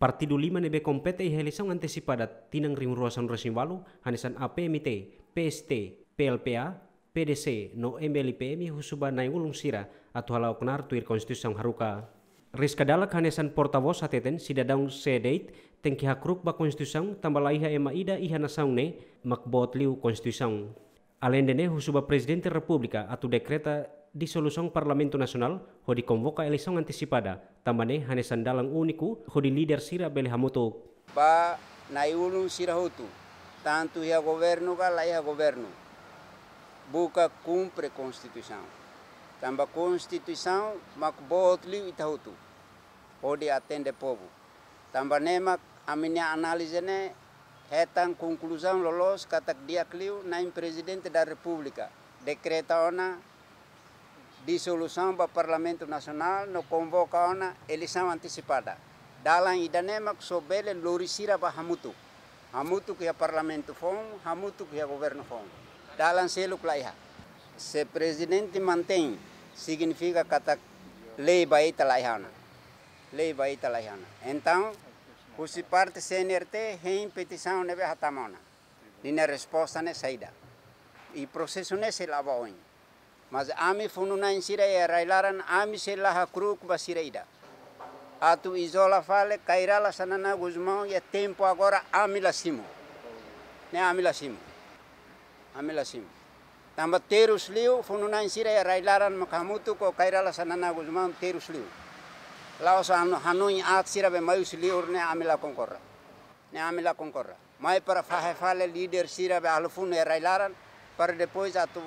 Partido Lima nebe kompete i helisan antecipada tinang rimruasan walu hanesan APMT, PST, PLPA, PDC no MLIPM husuba ulung sira atau halau kenar tuir konstitusi haruka. Rizka dalak hanesan portavoz hateten sidadang sedeit tengki hakruk ba konstitusi tambah iha ema ida iha ne makbot liu konstitusi. Alendene husuba presiden republika atau dekreta di solusong Parlamento Nacional, hodi convoca elisong antisipada. também hanesan dalang ho hodi lider sira bele hamoto. Ba naiulun sira hotu, tanto ia governo la ia governo. Buka cumpre constituição. Tamba mak makbot liu ho Hodi atende povo. Tamba nemak aminya análise ne hetang conclusão lolos katak dia kliu naim presidente da republika dekreta ona dissolução do Parlamento Nacional não convoca uma eleição antecipada. e Danema que soubele Lorisira para Hamutu. Hamutu que é Parlamento Fon, Hamutu que é Governo Fon. Dalan Selo Klaiha. É. Se presidente mantém, significa que a lei vai lá. É lei vai lá. É então, os parte CNRT têm petição neve hatamona. Nina resposta ne né, saída. E processo ne né, se lava mas ami fununan sira ya railaran ami selaha kruk basiraida. atu izola fale kairala sanana guzmão ya tempo agora ami lasimu. Ne ami lasimu. ami lasimu. tamba terus liu fununan sira ya railaran makamutu ko kairala sanana guzmão terus liu laos hanun at sira be mayus liur ne ami la ne ami la mai para fahe fale líder sira be ya railaran para depois atu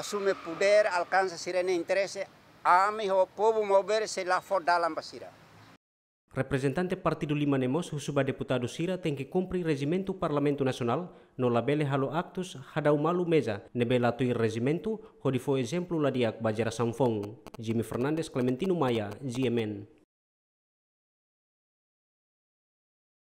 asume poder, alcanza sirene interese, ame ho povo moverse la fora da lambasira. Representante Partido Lima Nemos, Husuba Deputado Sira, tem que cumprir regimento Parlamento Nacional, no labele halo actus hadau malu mesa, nebela tui regimento, ho difo exemplo ladiak bajara sanfong. Jimmy Fernandes, Clementino Maia, GMN.